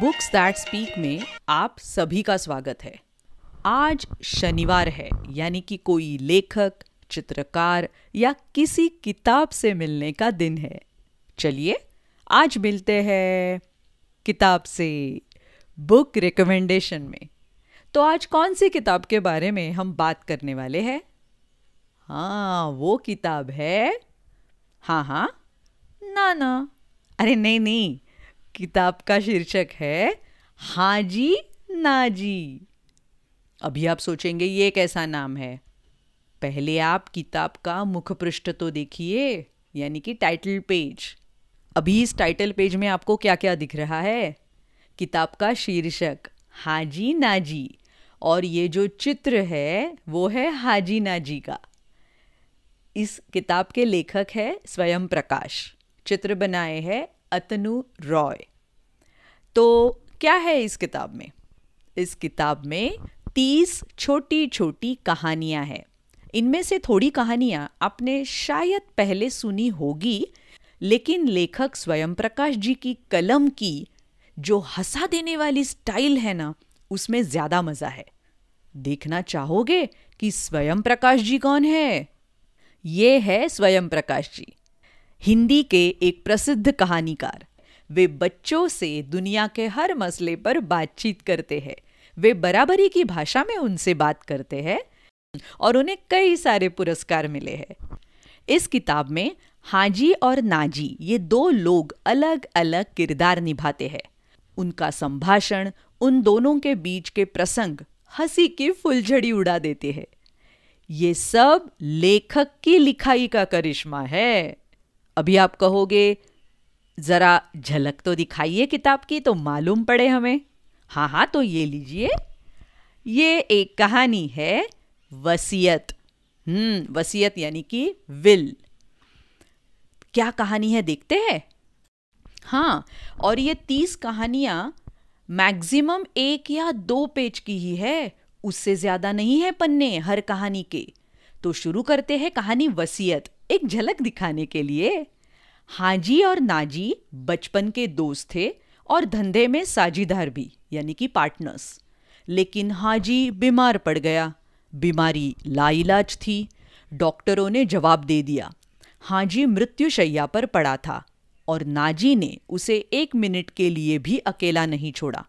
books that speak में आप सभी का स्वागत है आज शनिवार है यानी कि कोई लेखक चित्रकार या किसी किताब से मिलने का दिन है चलिए आज मिलते हैं किताब से बुक रिकमेंडेशन में तो आज कौन सी किताब के बारे में हम बात करने वाले हैं हाँ वो किताब है हाँ हाँ ना ना अरे नहीं नहीं किताब का शीर्षक है हाजी नाजी अभी आप सोचेंगे ये कैसा नाम है पहले आप किताब का मुख पृष्ठ तो देखिए यानी कि टाइटल पेज अभी इस टाइटल पेज में आपको क्या क्या दिख रहा है किताब का शीर्षक हाजी नाजी और ये जो चित्र है वो है हाजी नाजी का इस किताब के लेखक है स्वयं प्रकाश चित्र बनाए हैं अतनु रॉय तो क्या है इस किताब में इस किताब में तीस छोटी छोटी कहानियां हैं इनमें से थोड़ी कहानियां आपने शायद पहले सुनी होगी लेकिन लेखक स्वयं प्रकाश जी की कलम की जो हंसा देने वाली स्टाइल है ना उसमें ज़्यादा मज़ा है देखना चाहोगे कि स्वयं प्रकाश जी कौन है ये है स्वयं प्रकाश जी हिंदी के एक प्रसिद्ध कहानीकार वे बच्चों से दुनिया के हर मसले पर बातचीत करते हैं वे बराबरी की भाषा में उनसे बात करते हैं और उन्हें कई सारे पुरस्कार मिले हैं इस किताब में हाजी और नाजी ये दो लोग अलग अलग किरदार निभाते हैं उनका संभाषण उन दोनों के बीच के प्रसंग हंसी की फुलझड़ी उड़ा देते हैं ये सब लेखक की लिखाई का करिश्मा है अभी आप कहोगे ज़रा झलक तो दिखाइए किताब की तो मालूम पड़े हमें हाँ हाँ तो ये लीजिए ये एक कहानी है वसीयत हम्म वसीयत यानी कि विल क्या कहानी है देखते हैं हाँ और ये तीस कहानियां मैक्सिमम एक या दो पेज की ही है उससे ज़्यादा नहीं है पन्ने हर कहानी के तो शुरू करते हैं कहानी वसीयत एक झलक दिखाने के लिए हाजी और नाजी बचपन के दोस्त थे और धंधे में साझीदार भी यानी कि पार्टनर्स लेकिन हाजी बीमार पड़ गया बीमारी लाइलाज थी डॉक्टरों ने जवाब दे दिया हाजी मृत्युशैया पर पड़ा था और नाजी ने उसे एक मिनट के लिए भी अकेला नहीं छोड़ा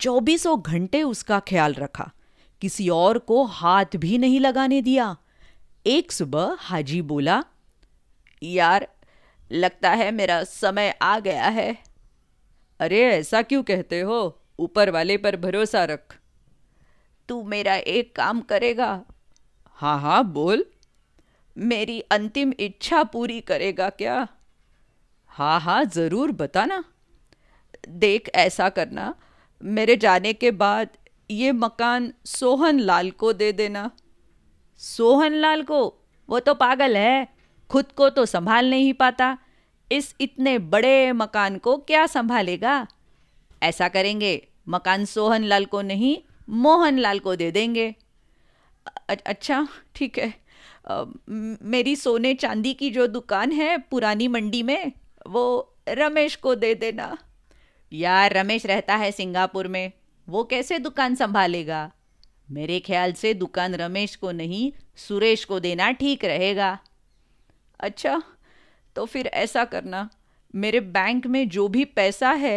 चौबीसों घंटे उसका ख्याल रखा किसी और को हाथ भी नहीं लगाने दिया एक सुबह हाजी बोला यार लगता है मेरा समय आ गया है अरे ऐसा क्यों कहते हो ऊपर वाले पर भरोसा रख तू मेरा एक काम करेगा हाँ हाँ बोल मेरी अंतिम इच्छा पूरी करेगा क्या हाँ हाँ ज़रूर बताना देख ऐसा करना मेरे जाने के बाद ये मकान सोहन लाल को दे देना सोहन लाल को वो तो पागल है खुद को तो संभाल नहीं पाता इस इतने बड़े मकान को क्या संभालेगा ऐसा करेंगे मकान सोहन लाल को नहीं मोहन लाल को दे देंगे अच्छा ठीक है आ, मेरी सोने चांदी की जो दुकान है पुरानी मंडी में वो रमेश को दे देना यार रमेश रहता है सिंगापुर में वो कैसे दुकान संभालेगा मेरे ख्याल से दुकान रमेश को नहीं सुरेश को देना ठीक रहेगा अच्छा तो फिर ऐसा करना मेरे बैंक में जो भी पैसा है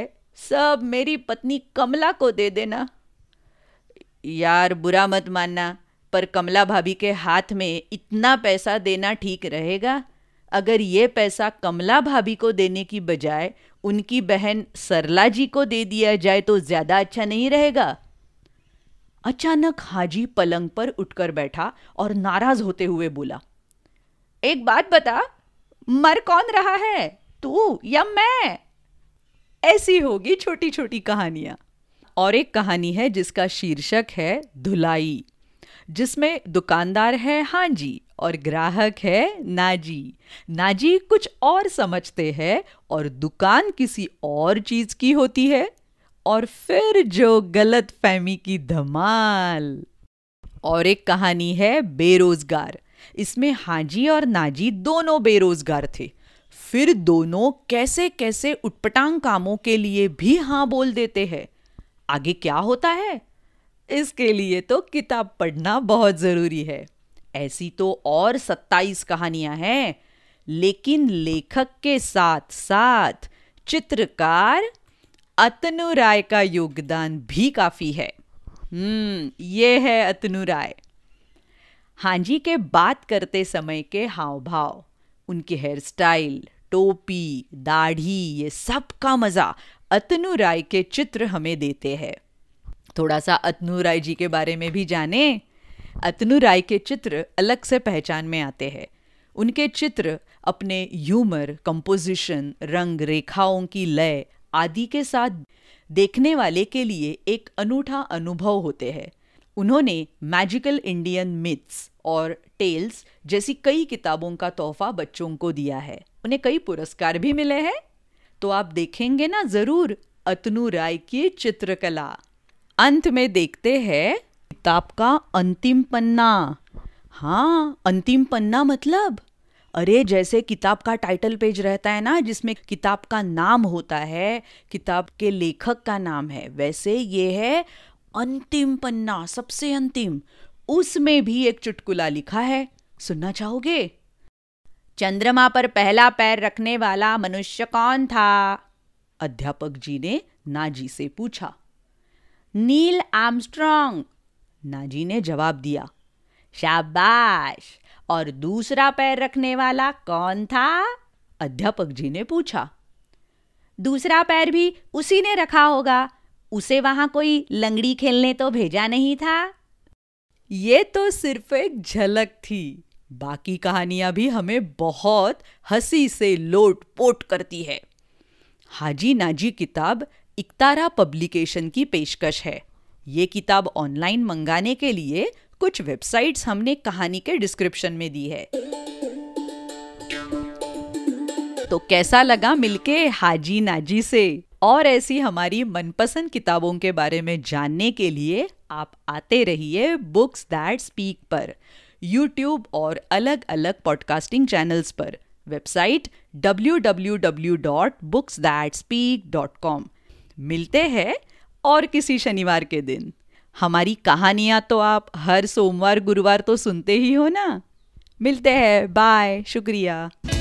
सब मेरी पत्नी कमला को दे देना यार बुरा मत मानना पर कमला भाभी के हाथ में इतना पैसा देना ठीक रहेगा अगर ये पैसा कमला भाभी को देने की बजाय उनकी बहन सरला जी को दे दिया जाए तो ज़्यादा अच्छा नहीं रहेगा अचानक हाजी पलंग पर उठकर बैठा और नाराज होते हुए बोला एक बात बता मर कौन रहा है तू या मैं ऐसी होगी छोटी छोटी कहानियां और एक कहानी है जिसका शीर्षक है धुलाई जिसमें दुकानदार है हाँ जी और ग्राहक है नाजी नाजी कुछ और समझते हैं और दुकान किसी और चीज की होती है और फिर जो गलत फहमी की धमाल और एक कहानी है बेरोजगार इसमें हाजी और नाजी दोनों बेरोजगार थे फिर दोनों कैसे कैसे उटपटांग कामों के लिए भी हाँ बोल देते हैं आगे क्या होता है इसके लिए तो किताब पढ़ना बहुत ज़रूरी है ऐसी तो और सत्ताईस कहानियां हैं लेकिन लेखक के साथ साथ चित्रकार अतनु राय का योगदान भी काफ़ी है हम्म ये है अतनु राय हाँ जी के बात करते समय के हाव भाव उनकी हेयर स्टाइल टोपी दाढ़ी ये सब का मज़ा अतनु राय के चित्र हमें देते हैं थोड़ा सा अतनु राय जी के बारे में भी जाने अतनु राय के चित्र अलग से पहचान में आते हैं उनके चित्र अपने ह्यूमर कंपोजिशन रंग रेखाओं की लय आदि के साथ देखने वाले के लिए एक अनूठा अनुभव होते हैं उन्होंने मैजिकल इंडियन मिथ्स और टेल्स जैसी कई किताबों का तोहफा बच्चों को दिया है उन्हें कई पुरस्कार भी मिले हैं तो आप देखेंगे ना जरूर अतनु राय की चित्रकला अंत में देखते हैं किताब का अंतिम पन्ना हाँ अंतिम पन्ना मतलब अरे जैसे किताब का टाइटल पेज रहता है ना जिसमें किताब का नाम होता है किताब के लेखक का नाम है वैसे ये है अंतिम पन्ना सबसे अंतिम उसमें भी एक चुटकुला लिखा है सुनना चाहोगे चंद्रमा पर पहला पैर रखने वाला मनुष्य कौन था अध्यापक जी ने नाजी से पूछा नील आर्मस्ट्रॉन्ग नाजी ने जवाब दिया शाबाश और दूसरा पैर रखने वाला कौन था अध्यापक जी ने पूछा दूसरा पैर भी उसी ने रखा होगा उसे वहां कोई लंगड़ी खेलने तो भेजा नहीं था ये तो सिर्फ एक झलक थी बाकी कहानियां भी हमें बहुत हंसी से लोट पोट करती है हाजी नाजी किताब इकतारा पब्लिकेशन की पेशकश है ये किताब ऑनलाइन मंगाने के लिए कुछ वेबसाइट्स हमने कहानी के डिस्क्रिप्शन में दी है तो कैसा लगा मिलके हाजी नाजी से और ऐसी हमारी मनपसंद किताबों के बारे में जानने के लिए आप आते रहिए बुक्स दैट स्पीक पर यूट्यूब और अलग अलग पॉडकास्टिंग चैनल्स पर वेबसाइट www.booksthatspeak.com मिलते हैं और किसी शनिवार के दिन हमारी कहानियाँ तो आप हर सोमवार गुरुवार तो सुनते ही हो ना मिलते हैं बाय शुक्रिया